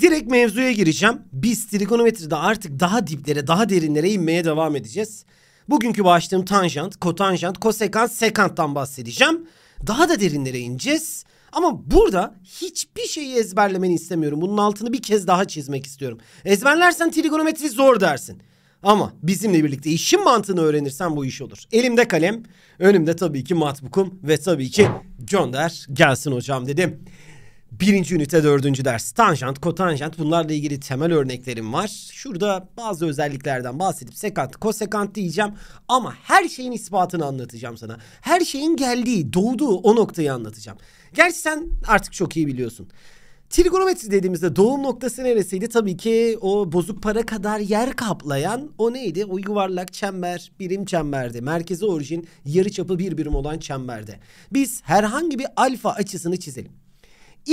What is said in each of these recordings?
Direkt mevzuya gireceğim. Biz trigonometride artık daha diplere, daha derinlere inmeye devam edeceğiz. Bugünkü başlığım tanjant, kotanjant, kosekant, sekanttan bahsedeceğim. Daha da derinlere ineceğiz. Ama burada hiçbir şeyi ezberlemeni istemiyorum. Bunun altını bir kez daha çizmek istiyorum. Ezberlersen trigonometri zor dersin. Ama bizimle birlikte işin mantığını öğrenirsen bu iş olur. Elimde kalem, önümde tabii ki matbukum ve tabii ki gönder gelsin hocam dedim. Birinci ünite dördüncü ders tanjant, kotanjant bunlarla ilgili temel örneklerim var. Şurada bazı özelliklerden bahsedip sekant, kosekant diyeceğim ama her şeyin ispatını anlatacağım sana. Her şeyin geldiği, doğduğu o noktayı anlatacağım. Gerçi sen artık çok iyi biliyorsun. Trigonometri dediğimizde doğum noktası neresiydi? Tabii ki o bozuk para kadar yer kaplayan o neydi? O yuvarlak çember, birim çemberde. Merkezi orijin yarıçapı bir birim olan çemberde. Biz herhangi bir alfa açısını çizelim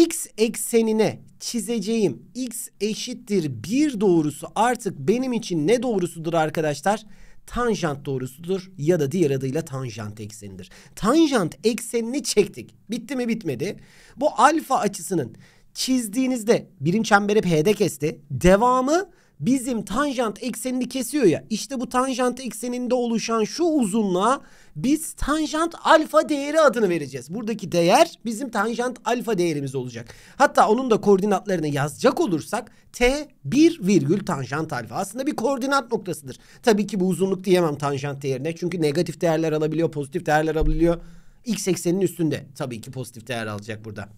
x eksenine çizeceğim x eşittir 1 doğrusu artık benim için ne doğrusudur arkadaşlar? Tanjant doğrusudur ya da diğer adıyla tanjant eksenidir. Tanjant eksenini çektik. Bitti mi bitmedi. Bu alfa açısının çizdiğinizde birim çemberi P'de kesti. Devamı bizim tanjant eksenini kesiyor ya. İşte bu tanjant ekseninde oluşan şu uzunluğa biz tanjant alfa değeri adını vereceğiz. Buradaki değer bizim tanjant alfa değerimiz olacak. Hatta onun da koordinatlarını yazacak olursak t 1 virgül tanjant alfa. Aslında bir koordinat noktasıdır. Tabii ki bu uzunluk diyemem tanjant değerine. Çünkü negatif değerler alabiliyor, pozitif değerler alabiliyor. X ekseninin üstünde tabii ki pozitif değer alacak burada.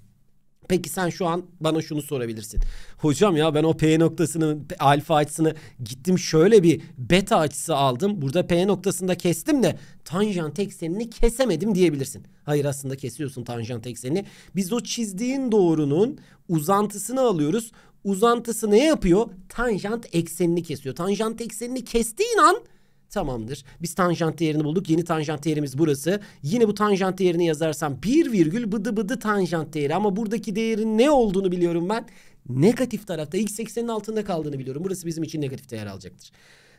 Peki sen şu an bana şunu sorabilirsin. Hocam ya ben o P noktasını, alfa açısını gittim şöyle bir beta açısı aldım. Burada P noktasında kestim de tanjant eksenini kesemedim diyebilirsin. Hayır aslında kesiyorsun tanjant eksenini. Biz o çizdiğin doğrunun uzantısını alıyoruz. Uzantısı ne yapıyor? Tanjant eksenini kesiyor. Tanjant eksenini kestiğin an Tamamdır. Biz tanjant değerini bulduk. Yeni tanjant değerimiz burası. Yine bu tanjant değerini yazarsam 1 virgül bıdı bıdı tanjant değeri. Ama buradaki değerin ne olduğunu biliyorum ben. Negatif tarafta x80'in altında kaldığını biliyorum. Burası bizim için negatif değer alacaktır.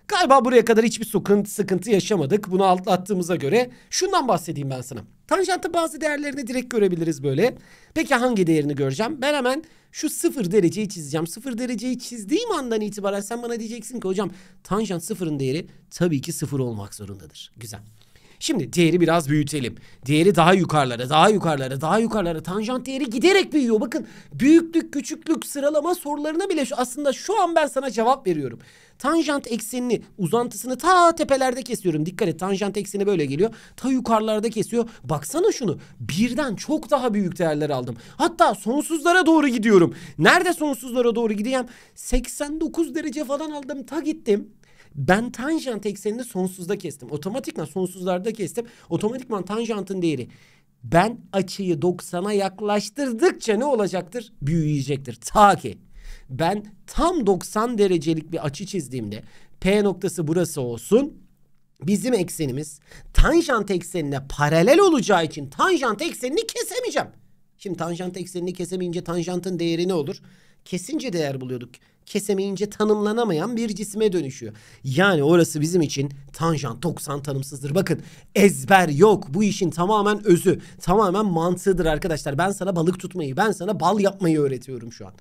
Galiba buraya kadar hiçbir sıkıntı, sıkıntı yaşamadık. Bunu atlattığımıza göre şundan bahsedeyim ben sana. Tanjantın bazı değerlerini direkt görebiliriz böyle. Peki hangi değerini göreceğim? Ben hemen şu sıfır dereceyi çizeceğim. Sıfır dereceyi çizdiğim andan itibaren sen bana diyeceksin ki hocam tanjant sıfırın değeri tabii ki sıfır olmak zorundadır. Güzel. Şimdi değeri biraz büyütelim. Değeri daha yukarılara, daha yukarılara, daha yukarılara. Tanjant değeri giderek büyüyor. Bakın büyüklük, küçüklük, sıralama sorularına bile şu, aslında şu an ben sana cevap veriyorum. Tanjant eksenini, uzantısını ta tepelerde kesiyorum. Dikkat et tanjant ekseni böyle geliyor. Ta yukarılarda kesiyor. Baksana şunu. Birden çok daha büyük değerler aldım. Hatta sonsuzlara doğru gidiyorum. Nerede sonsuzlara doğru gideyim? 89 derece falan aldım. Ta gittim. Ben tanjant eksenini sonsuzda kestim. Otomatikman sonsuzlarda kestim. Otomatikman tanjantın değeri ben açıyı 90'a yaklaştırdıkça ne olacaktır? Büyüyecektir. Ta ki ben tam 90 derecelik bir açı çizdiğimde P noktası burası olsun. Bizim eksenimiz tanjant eksenine paralel olacağı için tanjant eksenini kesemeyeceğim. Şimdi tanjant eksenini kesemeyince tanjantın değeri ne olur? kesince değer buluyorduk. Kesemeyince tanımlanamayan bir cisme dönüşüyor. Yani orası bizim için tanjant 90 tanımsızdır. Bakın ezber yok. Bu işin tamamen özü, tamamen mantığıdır arkadaşlar. Ben sana balık tutmayı, ben sana bal yapmayı öğretiyorum şu an.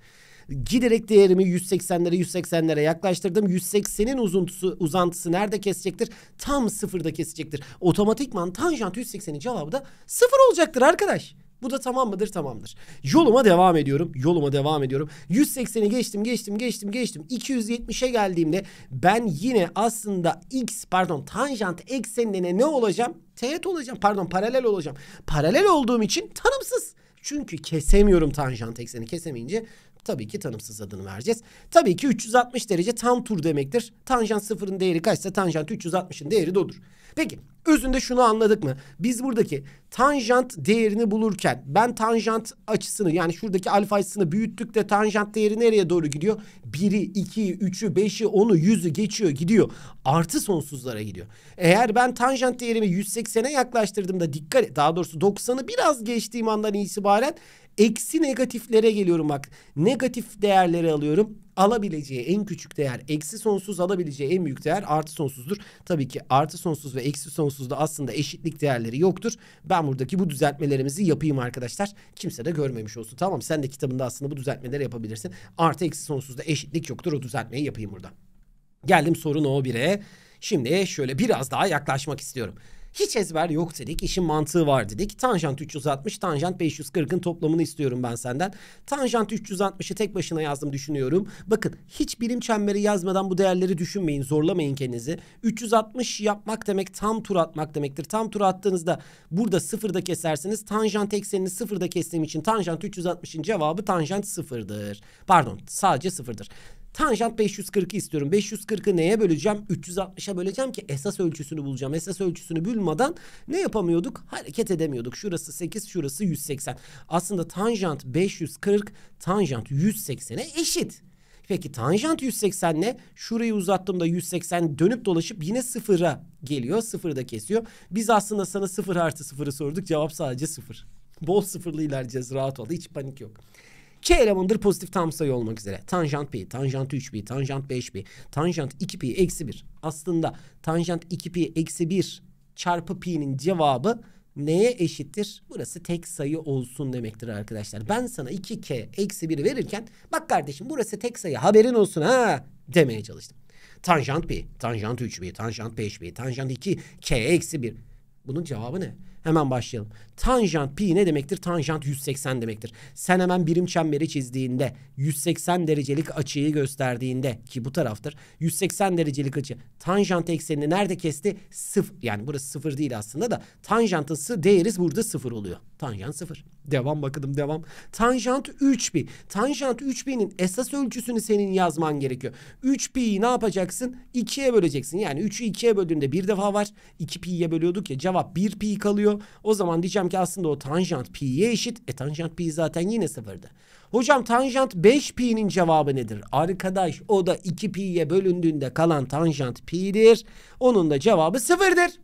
Giderek değerimi 180'lere 180'lere yaklaştırdım. 180'in uzuntusu, uzantısı nerede kesecektir? Tam sıfırda kesecektir. Otomatikman tanjant 180'in cevabı da sıfır olacaktır arkadaş. Bu da tamam mıdır? Tamamdır. Yoluma devam ediyorum. Yoluma devam ediyorum. 180'i geçtim, geçtim, geçtim, geçtim. 270'e geldiğimde ben yine aslında x pardon tanjant eksenine ne olacağım? Teğet olacağım. Pardon paralel olacağım. Paralel olduğum için tanımsız. Çünkü kesemiyorum tanjant ekseni kesemeyince Tabii ki tanımsız adını vereceğiz. Tabii ki 360 derece tam tur demektir. Tanjant sıfırın değeri kaçsa tanjant 360'ın değeri de odur. Peki özünde şunu anladık mı? Biz buradaki tanjant değerini bulurken ben tanjant açısını yani şuradaki alfa açısını büyüttük de tanjant değeri nereye doğru gidiyor? 1'i, 2'yi, 3'ü, 5'i, 10'u, 100'ü geçiyor gidiyor. Artı sonsuzlara gidiyor. Eğer ben tanjant değerimi 180'e yaklaştırdığımda dikkat et daha doğrusu 90'ı biraz geçtiğim andan itibaren Eksi negatiflere geliyorum bak. Negatif değerleri alıyorum. Alabileceği en küçük değer eksi sonsuz alabileceği en büyük değer artı sonsuzdur. Tabii ki artı sonsuz ve eksi sonsuzda aslında eşitlik değerleri yoktur. Ben buradaki bu düzeltmelerimizi yapayım arkadaşlar. Kimse de görmemiş olsun tamam Sen de kitabında aslında bu düzeltmeleri yapabilirsin. Artı eksi sonsuzda eşitlik yoktur. O düzeltmeyi yapayım burada. Geldim sorun O1'e. Şimdi şöyle biraz daha yaklaşmak istiyorum. Hiç ezber yok dedik. İşin mantığı var dedik. Tanjant 360, tanjant 540'ın toplamını istiyorum ben senden. Tanjant 360'ı tek başına yazdım düşünüyorum. Bakın hiç birim çemberi yazmadan bu değerleri düşünmeyin. Zorlamayın kendinizi. 360 yapmak demek tam tur atmak demektir. Tam tur attığınızda burada sıfırda kesersiniz. Tanjant eksenini sıfırda kestiğim için tanjant 360'ın cevabı tanjant sıfırdır. Pardon sadece sıfırdır. Tanjant 540'ı istiyorum. 540'ı neye böleceğim? 360'a böleceğim ki esas ölçüsünü bulacağım. Esas ölçüsünü bulmadan ne yapamıyorduk? Hareket edemiyorduk. Şurası 8, şurası 180. Aslında tanjant 540, tanjant 180'e eşit. Peki tanjant 180 ne? Şurayı uzattığımda 180 dönüp dolaşıp yine sıfıra geliyor. Sıfırı da kesiyor. Biz aslında sana sıfır artı sıfırı sorduk. Cevap sadece sıfır. Bol sıfırlı ilerleyeceğiz rahat ol. Hiç panik yok. Ç elemanıdır pozitif tam sayı olmak üzere. Tanjant pi, tanjant 3 pi, tanjant 5 pi, tanjant 2 pi eksi 1. Aslında tanjant 2 pi eksi 1 çarpı pi'nin cevabı neye eşittir? Burası tek sayı olsun demektir arkadaşlar. Ben sana 2k eksi 1 verirken bak kardeşim burası tek sayı haberin olsun ha demeye çalıştım. Tanjant pi, tanjant 3 pi, tanjant 5 pi, tanjant 2 k eksi 1. Bunun cevabı ne? Hemen başlayalım. Tanjant pi ne demektir? Tanjant 180 demektir. Sen hemen birim çemberi çizdiğinde 180 derecelik açıyı gösterdiğinde ki bu taraftır. 180 derecelik açı tanjant eksenini nerede kesti? Sıfır. Yani burası sıfır değil aslında da tanjantın değeri burada sıfır oluyor. Tanjant sıfır. Devam bakalım devam. Tanjant 3 pi. Tanjant 3 pi'nin esas ölçüsünü senin yazman gerekiyor. 3 pi'yi ne yapacaksın? 2'ye böleceksin. Yani 3'ü 2'ye böldüğünde bir defa var. 2 pi'ye bölüyorduk ya cevap 1 pi kalıyor. O zaman diyeceğim Diyeceğim ki aslında o tanjant pi'ye eşit. E tanjant pi zaten yine sıfırdı. Hocam tanjant 5 pi'nin cevabı nedir? Arkadaş o da 2 pi'ye bölündüğünde kalan tanjant pi'dir. Onun da cevabı sıfırdır.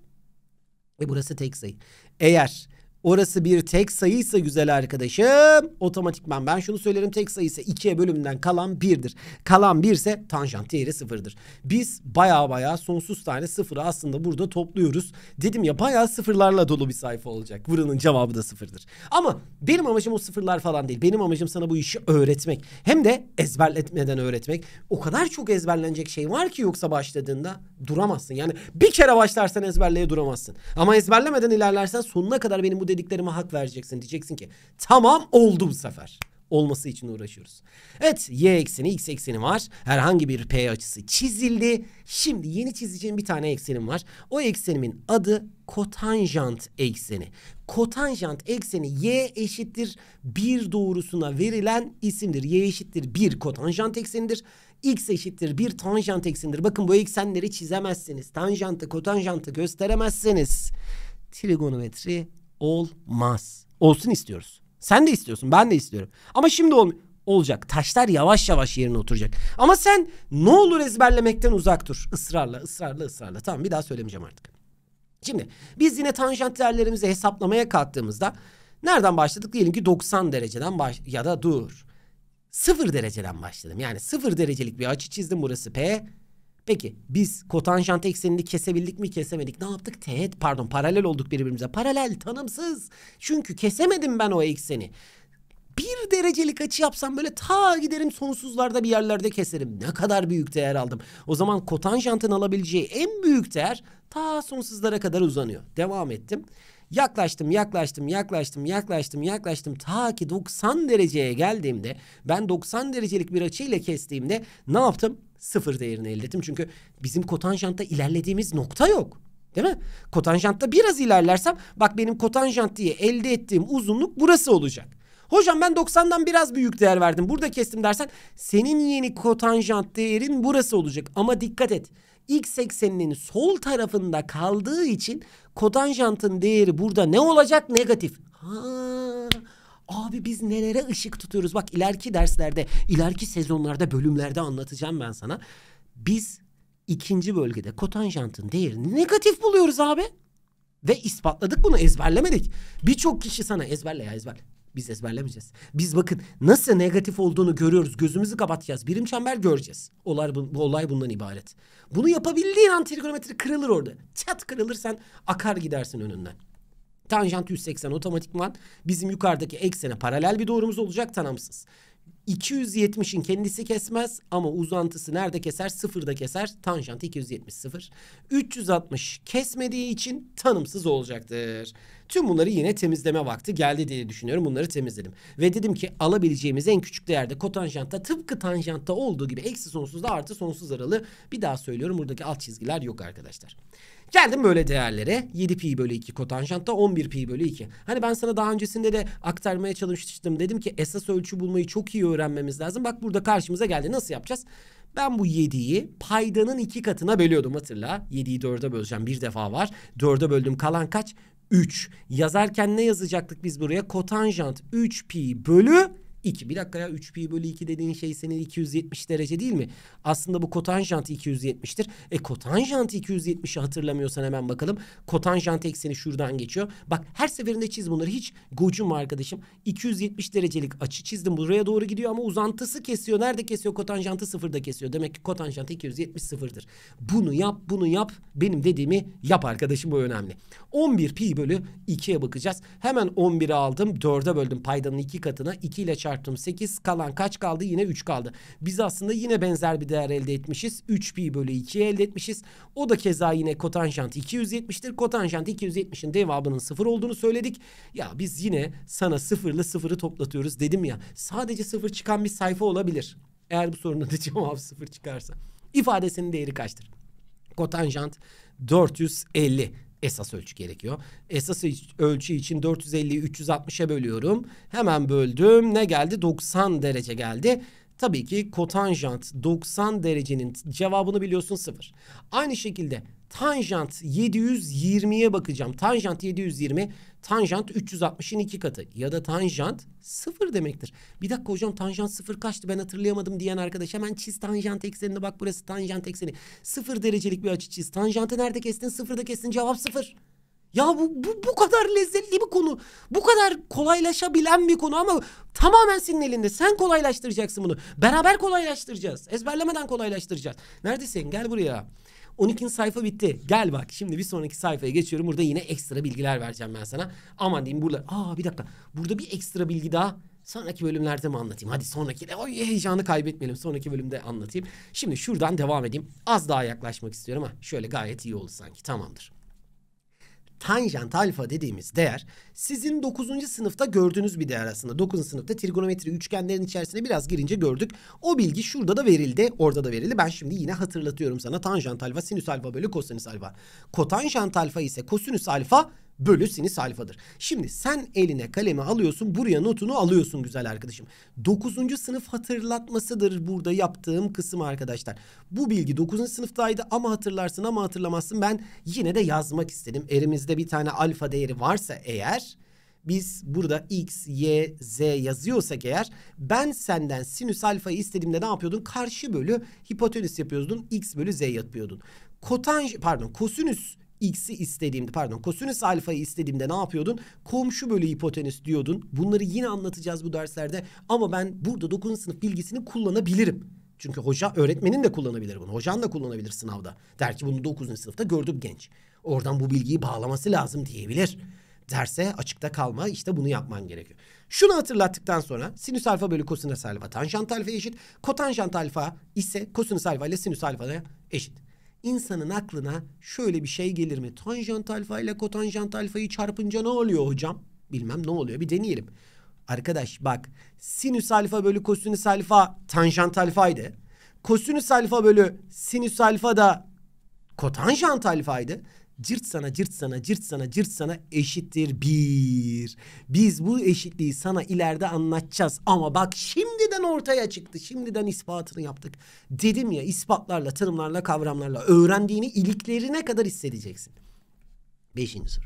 Ve burası tek sayı. Eğer Orası bir tek sayıysa güzel arkadaşım otomatikman ben şunu söylerim tek sayıysa 2'ye bölümünden kalan 1'dir. Kalan 1 ise tanjant değeri 0'dır. Biz baya baya sonsuz tane sıfırı aslında burada topluyoruz. Dedim ya baya sıfırlarla dolu bir sayfa olacak. Buranın cevabı da sıfırdır. Ama benim amacım o sıfırlar falan değil. Benim amacım sana bu işi öğretmek. Hem de ezberletmeden öğretmek. O kadar çok ezberlenecek şey var ki yoksa başladığında duramazsın. Yani bir kere başlarsan ezberleye duramazsın. Ama ezberlemeden ilerlersen sonuna kadar benim bu dediklerime hak vereceksin. Diyeceksin ki tamam oldu bu sefer olması için uğraşıyoruz. Evet y ekseni x ekseni var. Herhangi bir p açısı çizildi. Şimdi yeni çizeceğim bir tane eksenim var. O eksenimin adı kotanjant ekseni. Kotanjant ekseni y eşittir 1 doğrusuna verilen isimdir. Y eşittir 1 kotanjant eksenidir. X eşittir bir tanjant eksenidir. Bakın bu eksenleri çizemezsiniz. Tanjantı kotanjantı gösteremezsiniz. Trigonometri olmaz. Olsun istiyoruz. Sen de istiyorsun, ben de istiyorum. Ama şimdi olmuyor olacak. Taşlar yavaş yavaş yerine oturacak. Ama sen ne olur ezberlemekten uzak dur. Israrla, ısrarla, ısrarla. Tamam bir daha söylemeyeceğim artık. Şimdi biz yine tanjant değerlerimizi hesaplamaya kalktığımızda nereden başladık? Diyelim ki 90 dereceden baş ya da dur. 0 dereceden başladım. Yani 0 derecelik bir açı çizdim. Burası P, Peki biz kotanjant eksenini kesebildik mi kesemedik ne yaptık? Teğet pardon paralel olduk birbirimize. Paralel tanımsız. Çünkü kesemedim ben o ekseni. Bir derecelik açı yapsam böyle ta giderim sonsuzlarda bir yerlerde keserim. Ne kadar büyük değer aldım. O zaman kotanjantın alabileceği en büyük değer ta sonsuzlara kadar uzanıyor. Devam ettim. Yaklaştım, yaklaştım, yaklaştım, yaklaştım, yaklaştım. Ta ki 90 dereceye geldiğimde ben 90 derecelik bir açıyla kestiğimde ne yaptım? sıfır değerini elde ettim. Çünkü bizim kotanjantta ilerlediğimiz nokta yok. Değil mi? Kotanjantta biraz ilerlersem bak benim kotanjant diye elde ettiğim uzunluk burası olacak. Hocam ben 90'dan biraz büyük değer verdim. Burada kestim dersen senin yeni kotanjant değerin burası olacak. Ama dikkat et. X ekseninin sol tarafında kaldığı için kotanjantın değeri burada ne olacak? Negatif. Ha. Abi biz nelere ışık tutuyoruz? Bak ileriki derslerde, ileriki sezonlarda, bölümlerde anlatacağım ben sana. Biz ikinci bölgede kotanjantın değerini negatif buluyoruz abi. Ve ispatladık bunu ezberlemedik. Birçok kişi sana ezberle ya ezberle. Biz ezberlemeyeceğiz. Biz bakın nasıl negatif olduğunu görüyoruz. Gözümüzü kapatacağız. Birim çember göreceğiz. Olay, bu, bu olay bundan ibaret. Bunu yapabildiğin an trigonometri kırılır orada. Çat kırılırsan akar gidersin önünden. Tanjant 180 otomatikman bizim yukarıdaki eksene paralel bir doğrumuz olacak tanımsız. 270'in kendisi kesmez ama uzantısı nerede keser? Sıfırda keser. Tanjant 270 sıfır. 360 kesmediği için tanımsız olacaktır. Tüm bunları yine temizleme vakti geldi diye düşünüyorum. Bunları temizledim. Ve dedim ki alabileceğimiz en küçük değerde kotanjantta tıpkı tanjantta olduğu gibi eksi sonsuzda artı sonsuz aralı. Bir daha söylüyorum buradaki alt çizgiler yok arkadaşlar. Geldim böyle değerlere 7 pi bölü 2 kotanjantta 11 pi bölü 2. Hani ben sana daha öncesinde de aktarmaya çalıştım Dedim ki esas ölçü bulmayı çok iyi öğrenmemiz lazım. Bak burada karşımıza geldi. Nasıl yapacağız? Ben bu 7'yi paydanın 2 katına bölüyordum hatırla. 7'yi 4'e böleceğim bir defa var. 4'e böldüm kalan kaç? 3. Yazarken ne yazacaktık biz buraya? Kotanjant 3 pi bölü 2. Bir dakika ya 3 pi bölü 2 dediğin şey senin 270 derece değil mi? Aslında bu kotanjant 270'tir. E kotanjant 270'i hatırlamıyorsan hemen bakalım. Kotanjant ekseni şuradan geçiyor. Bak her seferinde çiz bunları. Hiç gocum arkadaşım. 270 derecelik açı çizdim. Buraya doğru gidiyor ama uzantısı kesiyor. Nerede kesiyor? Kotanjantı sıfırda kesiyor. Demek ki kotanjant 270 sıfırdır. Bunu yap, bunu yap. Benim dediğimi yap arkadaşım. Bu önemli. 11 pi bölü 2'ye bakacağız. Hemen 11'i aldım. 4'e böldüm. Paydanın 2 katına. 2 ile çarptım çıkarttım 8 kalan kaç kaldı yine 3 kaldı. Biz aslında yine benzer bir değer elde etmişiz. 3pi bölü 2 elde etmişiz. O da keza yine kotanjant 270'tir. Kotanjant 270'in devamının 0 olduğunu söyledik. Ya biz yine sana 0 ile 0'ı toplatıyoruz dedim ya. Sadece 0 çıkan bir sayfa olabilir. Eğer bu sorunun da cevabı 0 çıkarsa. İfadesinin değeri kaçtır? Kotanjant 450. Esas ölçü gerekiyor. Esas ölçü için 450'yi 360'a bölüyorum. Hemen böldüm. Ne geldi? 90 derece geldi. Tabii ki kotanjant 90 derecenin cevabını biliyorsun 0. Aynı şekilde tanjant 720'ye bakacağım. Tanjant 720 Tanjant 360'ın iki katı ya da tanjant sıfır demektir. Bir dakika hocam tanjant sıfır kaçtı ben hatırlayamadım diyen arkadaş hemen çiz tanjant eksenini bak burası tanjant ekseni. Sıfır derecelik bir açı çiz. Tanjantı nerede kestin sıfırda kestin cevap sıfır. Ya bu, bu, bu kadar lezzetli bir konu. Bu kadar kolaylaşabilen bir konu ama tamamen senin elinde. Sen kolaylaştıracaksın bunu. Beraber kolaylaştıracağız. Ezberlemeden kolaylaştıracağız. Neredesin? Gel buraya. 12. sayfa bitti. Gel bak şimdi bir sonraki sayfaya geçiyorum. Burada yine ekstra bilgiler vereceğim ben sana. Aman diyeyim burada. Aa bir dakika. Burada bir ekstra bilgi daha Sonraki bölümlerde mi anlatayım? Hadi sonraki de o heyecanı kaybetmeyelim. Sonraki bölümde anlatayım. Şimdi şuradan devam edeyim. Az daha yaklaşmak istiyorum ama şöyle gayet iyi oldu sanki. Tamamdır tanjant alfa dediğimiz değer sizin 9. sınıfta gördüğünüz bir değer aslında. 9. sınıfta trigonometri üçgenlerin içerisine biraz girince gördük. O bilgi şurada da verildi, orada da verildi. Ben şimdi yine hatırlatıyorum sana tanjant alfa, sinüs alfa bölü kosinüs alfa. Kotanjant alfa ise kosinüs alfa bölü sinüs alfadır. Şimdi sen eline kalemi alıyorsun buraya notunu alıyorsun güzel arkadaşım. 9. sınıf hatırlatmasıdır burada yaptığım kısım arkadaşlar. Bu bilgi 9. sınıftaydı ama hatırlarsın ama hatırlamazsın ben yine de yazmak istedim. Elimizde bir tane alfa değeri varsa eğer biz burada x, y, z yazıyorsak eğer ben senden sinüs alfayı istediğimde ne yapıyordun? Karşı bölü hipotenüs yapıyordun. x bölü z yapıyordun. Kotanj pardon kosinüs x'i istediğimde pardon kosinüs alfayı istediğimde ne yapıyordun? Komşu bölü hipotenüs diyordun. Bunları yine anlatacağız bu derslerde ama ben burada 9. sınıf bilgisini kullanabilirim. Çünkü hoca öğretmenin de kullanabilir bunu. Hocan da kullanabilir sınavda. Der ki bunu 9. sınıfta gördüm genç. Oradan bu bilgiyi bağlaması lazım diyebilir. Derse açıkta kalma işte bunu yapman gerekiyor. Şunu hatırlattıktan sonra sinüs alfa bölü kosinüs alfa tanjant alfa eşit. Kotanjant alfa ise kosinüs alfa ile sinüs alfa eşit insanın aklına şöyle bir şey gelir mi? Tanjant alfa ile kotanjant alfayı çarpınca ne oluyor hocam? Bilmem ne oluyor bir deneyelim. Arkadaş bak sinüs alfa bölü kosinüs alfa tanjant alfaydı. Kosinüs alfa bölü sinüs alfa da kotanjant alfaydı cırt sana cırt sana cırt sana cırt sana eşittir bir. Biz bu eşitliği sana ileride anlatacağız ama bak şimdiden ortaya çıktı. Şimdiden ispatını yaptık. Dedim ya ispatlarla, tanımlarla, kavramlarla öğrendiğini iliklerine kadar hissedeceksin. Beşinci soru.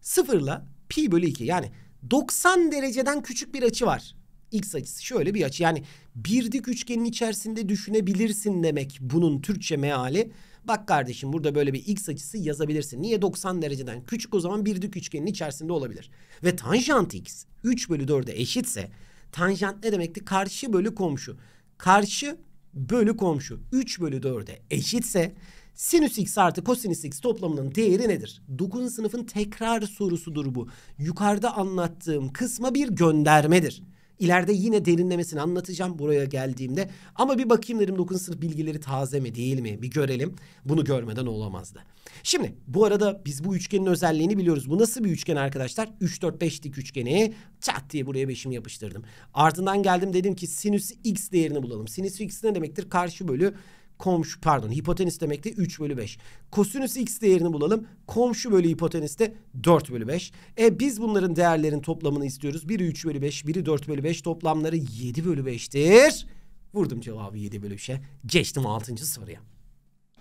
Sıfırla pi bölü iki yani 90 dereceden küçük bir açı var. X açısı şöyle bir açı yani bir dik üçgenin içerisinde düşünebilirsin demek bunun Türkçe meali. Bak kardeşim burada böyle bir x açısı yazabilirsin. Niye 90 dereceden küçük o zaman bir dik üçgenin içerisinde olabilir. Ve tanjant x 3 bölü 4'e eşitse tanjant ne demekti? Karşı bölü komşu. Karşı bölü komşu 3 bölü 4'e eşitse sinüs x artı kosinüs x toplamının değeri nedir? 9. sınıfın tekrar sorusudur bu. Yukarıda anlattığım kısma bir göndermedir. İleride yine derinlemesini anlatacağım buraya geldiğimde. Ama bir bakayım dedim 9. sınıf bilgileri taze mi değil mi bir görelim. Bunu görmeden olamazdı. Şimdi bu arada biz bu üçgenin özelliğini biliyoruz. Bu nasıl bir üçgen arkadaşlar? 3 4 5 dik üçgeni çat diye buraya beşim yapıştırdım. Ardından geldim dedim ki sinüs x değerini bulalım. Sinüs x ne demektir? Karşı bölü komşu pardon hipotenüs demek de 3 bölü 5. Kosinüs x değerini bulalım. Komşu bölü hipotenüs de 4 bölü 5. E biz bunların değerlerin toplamını istiyoruz. Biri 3 bölü 5 biri 4 bölü 5 toplamları 7 bölü 5'tir. Vurdum cevabı 7 bölü 5'e. Geçtim 6. soruya.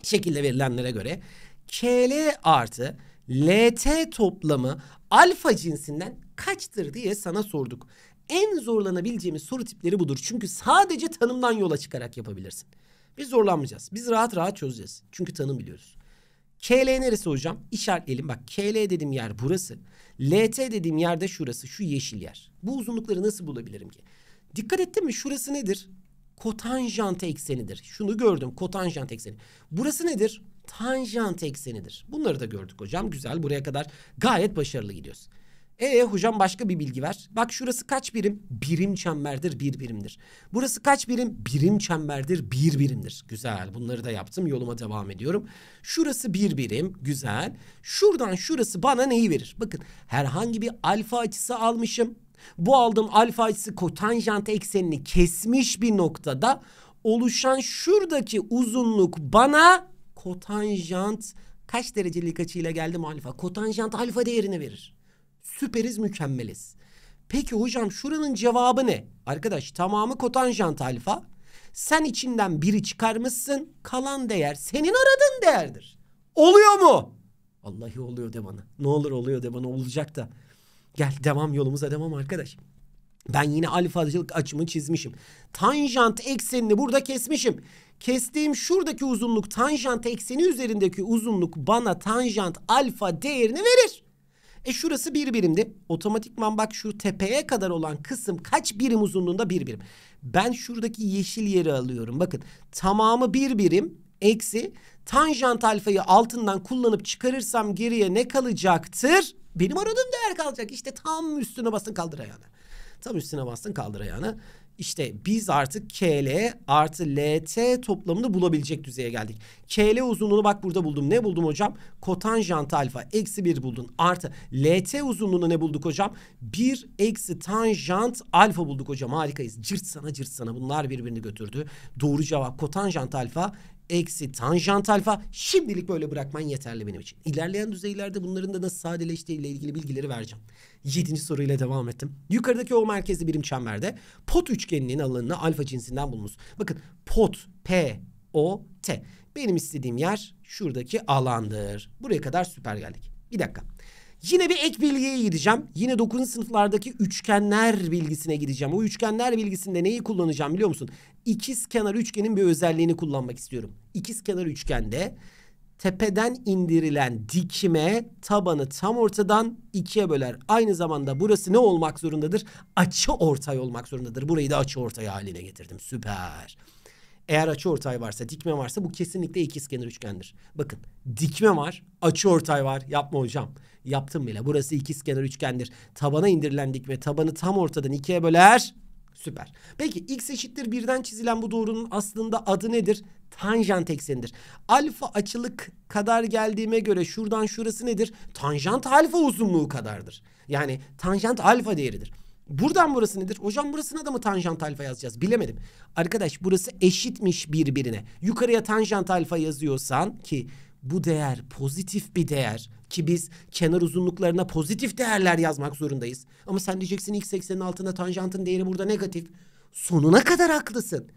Şekilde verilenlere göre KL artı LT toplamı alfa cinsinden kaçtır diye sana sorduk. En zorlanabileceğimiz soru tipleri budur. Çünkü sadece tanımdan yola çıkarak yapabilirsin. Biz zorlanmayacağız. Biz rahat rahat çözeceğiz. Çünkü tanım biliyoruz. KL neresi hocam? İşaretleyelim. Bak KL dediğim yer burası. LT dediğim yer de şurası. Şu yeşil yer. Bu uzunlukları nasıl bulabilirim ki? Dikkat ettin mi? Şurası nedir? Kotanjant eksenidir. Şunu gördüm. Kotanjant ekseni. Burası nedir? Tanjant eksenidir. Bunları da gördük hocam. Güzel. Buraya kadar gayet başarılı gidiyoruz. Ee hocam başka bir bilgi ver. Bak şurası kaç birim? Birim çemberdir, bir birimdir. Burası kaç birim? Birim çemberdir, bir birimdir. Güzel. Bunları da yaptım. Yoluma devam ediyorum. Şurası bir birim. Güzel. Şuradan şurası bana neyi verir? Bakın herhangi bir alfa açısı almışım. Bu aldığım alfa açısı kotanjant eksenini kesmiş bir noktada oluşan şuradaki uzunluk bana kotanjant kaç derecelik açıyla geldim alfa? Kotanjant alfa değerini verir. Süperiz mükemmeliz. Peki hocam şuranın cevabı ne? Arkadaş tamamı kotanjant alfa. Sen içinden biri çıkarmışsın. Kalan değer senin aradığın değerdir. Oluyor mu? Allah'ı oluyor de bana. Ne olur oluyor de bana olacak da. Gel devam yolumuza devam arkadaş. Ben yine alfacılık açımı çizmişim. Tanjant eksenini burada kesmişim. Kestiğim şuradaki uzunluk tanjant ekseni üzerindeki uzunluk bana tanjant alfa değerini verir. E şurası bir birimdi. Otomatikman bak şu tepeye kadar olan kısım kaç birim uzunluğunda bir birim. Ben şuradaki yeşil yeri alıyorum. Bakın tamamı bir birim eksi tanjant alfayı altından kullanıp çıkarırsam geriye ne kalacaktır? Benim aradığım değer kalacak. İşte tam üstüne basın kaldır ayağını. Tam üstüne bastın kaldır ayağını. İşte biz artık KL artı LT toplamını bulabilecek düzeye geldik. KL uzunluğunu bak burada buldum. Ne buldum hocam? Kotanjant alfa eksi 1 buldun. Artı LT uzunluğunu ne bulduk hocam? 1 eksi tanjant alfa bulduk hocam. Harikayız. Cırt sana cırt sana bunlar birbirini götürdü. Doğru cevap kotanjant alfa eksi tanjant alfa şimdilik böyle bırakman yeterli benim için. İlerleyen düzeylerde bunların da nasıl sadeleştiğiyle ilgili bilgileri vereceğim. Yedinci soruyla devam ettim. Yukarıdaki o merkezli birim çemberde pot üçgeninin alanını alfa cinsinden bulunuz. Bakın pot P O T. Benim istediğim yer şuradaki alandır. Buraya kadar süper geldik. Bir dakika. Yine bir ek bilgiye gideceğim. Yine 9. sınıflardaki üçgenler bilgisine gideceğim. O üçgenler bilgisinde neyi kullanacağım biliyor musun? İkiz kenar üçgenin bir özelliğini kullanmak istiyorum. İkiz kenar üçgende tepeden indirilen dikime tabanı tam ortadan ikiye böler. Aynı zamanda burası ne olmak zorundadır? Açı ortay olmak zorundadır. Burayı da açı ortay haline getirdim. Süper. Eğer açı ortay varsa, dikme varsa bu kesinlikle ikizkenar üçgendir. Bakın, dikme var, açı ortay var. Yapma hocam yaptım bile. Burası ikizkenar üçgendir. Tabana indirilen dikme tabanı tam ortadan ikiye böler. Süper. Peki x eşittir birden çizilen bu doğrunun aslında adı nedir? Tanjant eksenidir. Alfa açılık kadar geldiğime göre şuradan şurası nedir? Tanjant alfa uzunluğu kadardır. Yani tanjant alfa değeridir. Buradan burası nedir? Hocam burasına da mı tanjant alfa yazacağız? Bilemedim. Arkadaş burası eşitmiş birbirine. Yukarıya tanjant alfa yazıyorsan ki bu değer pozitif bir değer ki biz kenar uzunluklarına pozitif değerler yazmak zorundayız. Ama sen diyeceksin x eksenin altında tanjantın değeri burada negatif. Sonuna kadar haklısın.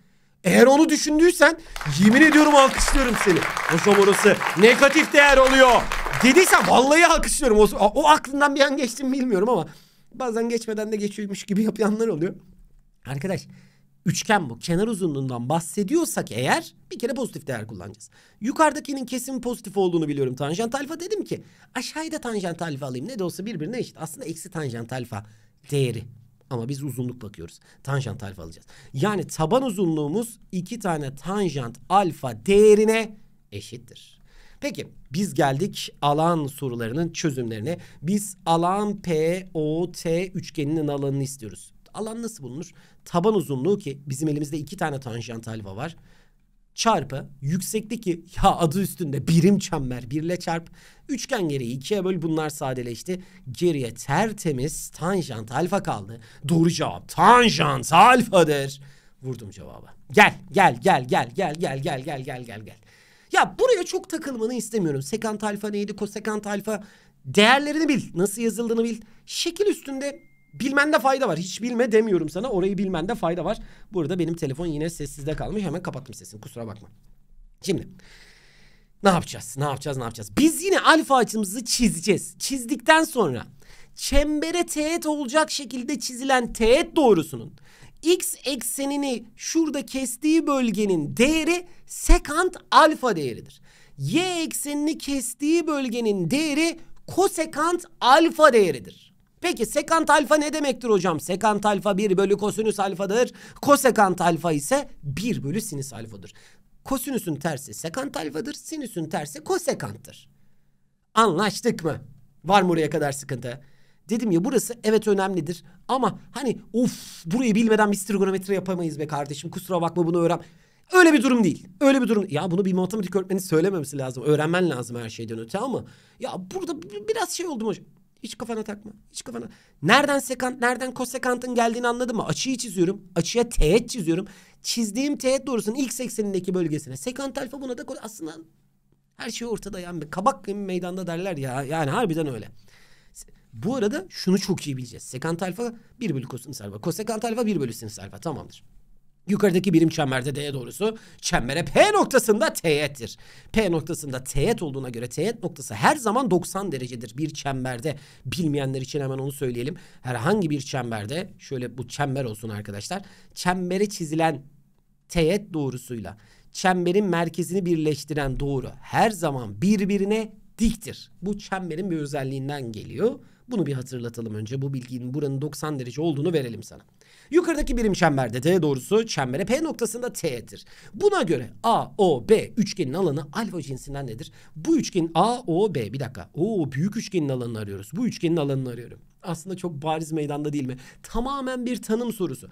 Eğer onu düşündüysen yemin ediyorum alkışlıyorum seni. Hocam orası negatif değer oluyor. Dediysen vallahi alkışlıyorum. O, o aklından bir an geçtim bilmiyorum ama bazen geçmeden de geçiyormuş gibi yapanlar oluyor. Arkadaş üçgen bu. Kenar uzunluğundan bahsediyorsak eğer bir kere pozitif değer kullanacağız. Yukarıdakinin kesin pozitif olduğunu biliyorum tanjant alfa. Dedim ki aşağıya da tanjant alfa alayım. Ne de olsa birbirine eşit. Aslında eksi tanjant alfa değeri. Ama biz uzunluk bakıyoruz. Tanjant alfa alacağız. Yani taban uzunluğumuz iki tane tanjant alfa değerine eşittir. Peki biz geldik alan sorularının çözümlerine. Biz alan POT üçgeninin alanını istiyoruz. Alan nasıl bulunur? Taban uzunluğu ki bizim elimizde iki tane tanjant alfa var. Çarpı yükseklik ki ya adı üstünde birim çember birle çarp. Üçgen gereği ikiye böl bunlar sadeleşti. Geriye tertemiz tanjant alfa kaldı. Doğru cevap tanjant alfadır. Vurdum cevaba. Gel gel gel gel gel gel gel gel gel gel gel. Ya buraya çok takılmanı istemiyorum. Sekant alfa neydi? Kosekant alfa değerlerini bil. Nasıl yazıldığını bil. Şekil üstünde Bilmende fayda var. Hiç bilme demiyorum sana. Orayı bilmende fayda var. Burada benim telefon yine sessizde kalmış. Hemen kapattım sesini. Kusura bakma. Şimdi ne yapacağız? Ne yapacağız? Ne yapacağız? Biz yine alfa açımızı çizeceğiz. Çizdikten sonra çembere teğet olacak şekilde çizilen teğet doğrusunun x eksenini şurada kestiği bölgenin değeri sekant alfa değeridir. Y eksenini kestiği bölgenin değeri kosekant alfa değeridir. Peki sekant alfa ne demektir hocam? Sekant alfa 1 bölü kosinüs alfadır. Kosekant alfa ise 1 bölü sinüs alfadır. Kosinüsün tersi sekant alfadır. Sinüsün tersi kosekanttır. Anlaştık mı? Var mı oraya kadar sıkıntı? Dedim ya burası evet önemlidir. Ama hani of burayı bilmeden biz trigonometri yapamayız be kardeşim. Kusura bakma bunu öğren. Öyle bir durum değil. Öyle bir durum. Ya bunu bir matematik öğretmeni söylememesi lazım. Öğrenmen lazım her şeyden öte ama. Ya burada biraz şey oldu mu? Hiç kafana takma. Hiç kafana. Nereden sekant, nereden kosekantın geldiğini anladın mı? Açıyı çiziyorum. Açıya teğet çiziyorum. Çizdiğim teğet doğrusunun ilk seksenindeki bölgesine. Sekant alfa buna da aslında her şey ortada yani. Kabak gibi meydanda derler ya. Yani harbiden öyle. Bu arada şunu çok iyi bileceğiz. Sekant alfa 1 bölü kosinüs alfa. Kosekant alfa 1 bölü sinüs alfa. Tamamdır. Yukarıdaki birim çemberde D'ye doğrusu çembere P noktasında teğettir. P noktasında teğet olduğuna göre teğet noktası her zaman 90 derecedir bir çemberde. Bilmeyenler için hemen onu söyleyelim. Herhangi bir çemberde şöyle bu çember olsun arkadaşlar. Çembere çizilen teğet doğrusuyla çemberin merkezini birleştiren doğru her zaman birbirine diktir. Bu çemberin bir özelliğinden geliyor. Bunu bir hatırlatalım önce. Bu bilginin buranın 90 derece olduğunu verelim sana. Yukarıdaki birim çemberde D doğrusu çembere P noktasında T'dir. Buna göre A, O, B üçgenin alanı alfa cinsinden nedir? Bu üçgen A, O, B bir dakika. O büyük üçgenin alanını arıyoruz. Bu üçgenin alanını arıyorum. Aslında çok bariz meydanda değil mi? Tamamen bir tanım sorusu.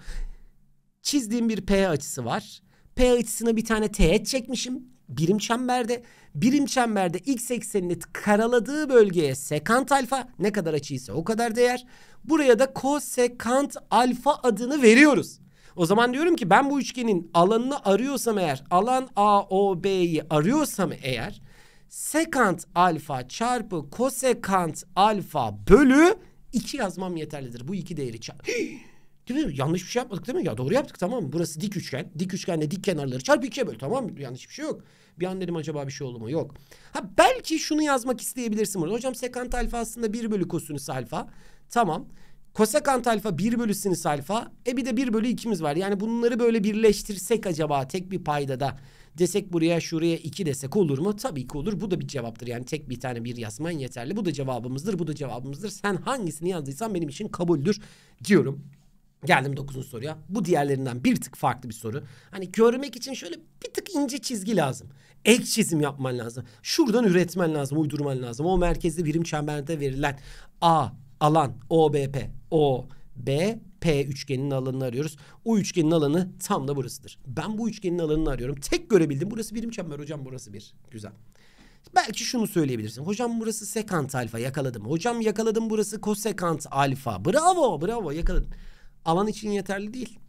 Çizdiğim bir P açısı var. P açısına bir tane teğet çekmişim birim çemberde. Birim çemberde x eksenini karaladığı bölgeye sekant alfa ne kadar açıysa o kadar değer. Buraya da kosekant alfa adını veriyoruz. O zaman diyorum ki ben bu üçgenin alanını arıyorsam eğer alan AOB'yi arıyorsam eğer sekant alfa çarpı kosekant alfa bölü 2 yazmam yeterlidir. Bu iki değeri çarp. Değil mi? Yanlış bir şey yapmadık değil mi? Ya doğru yaptık tamam mı? Burası dik üçgen. Dik üçgenle dik kenarları çarp ikiye böl tamam mı? Yanlış bir şey yok. Bir an dedim acaba bir şey oldu mu? Yok. Ha belki şunu yazmak isteyebilirsin burada. Hocam sekant alfa aslında 1 bölü kosinüs alfa. Tamam. Kosekant alfa 1 bölü sinüs alfa. E bir de 1 bölü 2'miz var. Yani bunları böyle birleştirsek acaba tek bir payda da desek buraya şuraya 2 desek olur mu? Tabii ki olur. Bu da bir cevaptır. Yani tek bir tane bir yazman yeterli. Bu da cevabımızdır. Bu da cevabımızdır. Sen hangisini yazdıysan benim için kabuldür diyorum. Geldim dokuzuncu soruya. Bu diğerlerinden bir tık farklı bir soru. Hani görmek için şöyle bir tık ince çizgi lazım. Ek çizim yapman lazım. Şuradan üretmen lazım, uydurman lazım. O merkezde birim çemberde verilen A alan, OBP, O, B, P üçgeninin alanını arıyoruz. O üçgenin alanı tam da burasıdır. Ben bu üçgenin alanını arıyorum. Tek görebildim. Burası birim çember hocam burası bir. Güzel. Belki şunu söyleyebilirsin. Hocam burası sekant alfa yakaladım. Hocam yakaladım burası kosekant alfa. Bravo bravo yakaladım alan için yeterli değil.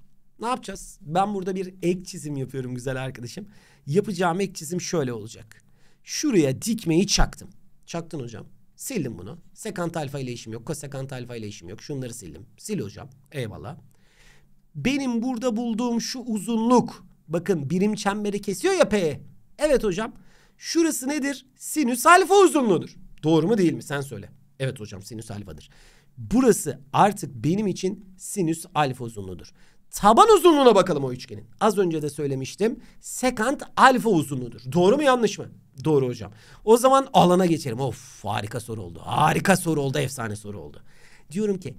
Ne yapacağız? Ben burada bir ek çizim yapıyorum güzel arkadaşım. Yapacağım ek çizim şöyle olacak. Şuraya dikmeyi çaktım. Çaktın hocam. Sildim bunu. Sekant alfa ile işim yok. Kosekant alfa ile işim yok. Şunları sildim. Sil hocam. Eyvallah. Benim burada bulduğum şu uzunluk. Bakın birim çemberi kesiyor ya P. Evet hocam. Şurası nedir? Sinüs alfa uzunluğudur. Doğru mu değil mi? Sen söyle. Evet hocam sinüs alfadır. Burası artık benim için sinüs alfa uzunluğudur. Taban uzunluğuna bakalım o üçgenin. Az önce de söylemiştim. Sekant alfa uzunluğudur. Doğru mu yanlış mı? Doğru hocam. O zaman alana geçelim. Of harika soru oldu. Harika soru oldu. Efsane soru oldu. Diyorum ki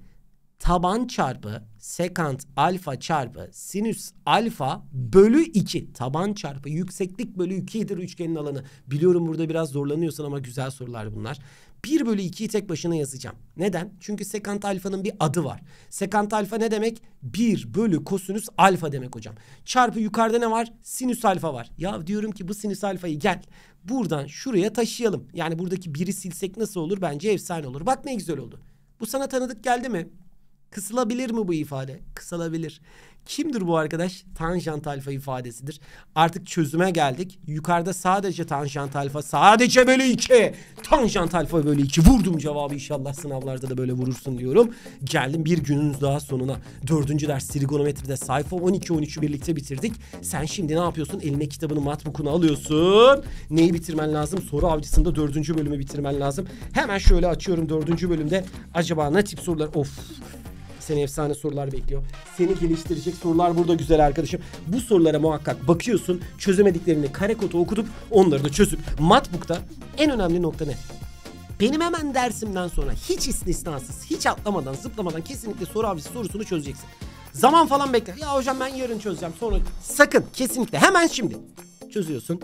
taban çarpı sekant alfa çarpı sinüs alfa bölü 2. Taban çarpı yükseklik bölü 2'dir üçgenin alanı. Biliyorum burada biraz zorlanıyorsun ama güzel sorular bunlar. 1 bölü 2'yi tek başına yazacağım. Neden? Çünkü sekant alfanın bir adı var. Sekant alfa ne demek? 1 bölü kosinüs alfa demek hocam. Çarpı yukarıda ne var? Sinüs alfa var. Ya diyorum ki bu sinüs alfayı gel buradan şuraya taşıyalım. Yani buradaki biri silsek nasıl olur? Bence efsane olur. Bak ne güzel oldu. Bu sana tanıdık geldi mi? Kısılabilir mi bu ifade? Kısılabilir. Kimdir bu arkadaş? Tanjant alfa ifadesidir. Artık çözüme geldik. Yukarıda sadece tanjant alfa sadece bölü 2. Tanjant alfa bölü 2. Vurdum cevabı inşallah sınavlarda da böyle vurursun diyorum. Geldim bir gününüz daha sonuna. Dördüncü ders trigonometride sayfa 12-13'ü birlikte bitirdik. Sen şimdi ne yapıyorsun? Eline kitabını matbukunu alıyorsun. Neyi bitirmen lazım? Soru avcısında dördüncü bölümü bitirmen lazım. Hemen şöyle açıyorum dördüncü bölümde. Acaba ne tip sorular? Of seni efsane sorular bekliyor. Seni geliştirecek sorular burada güzel arkadaşım. Bu sorulara muhakkak bakıyorsun. Çözemediklerini kare kodu okutup onları da çözüp matbukta en önemli nokta ne? Benim hemen dersimden sonra hiç istisnasız, hiç atlamadan, zıplamadan kesinlikle soru avcısı sorusunu çözeceksin. Zaman falan bekle. Ya hocam ben yarın çözeceğim. Sonra sakın kesinlikle hemen şimdi çözüyorsun.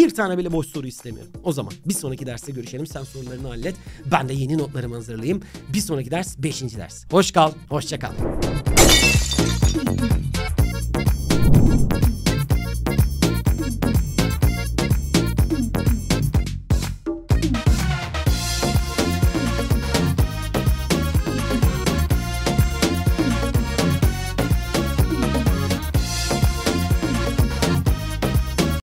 Bir tane bile boş soru istemiyorum. O zaman bir sonraki derste görüşelim. Sen sorularını hallet. Ben de yeni notlarımı hazırlayayım. Bir sonraki ders 5. ders. Hoş kal, hoşça kal.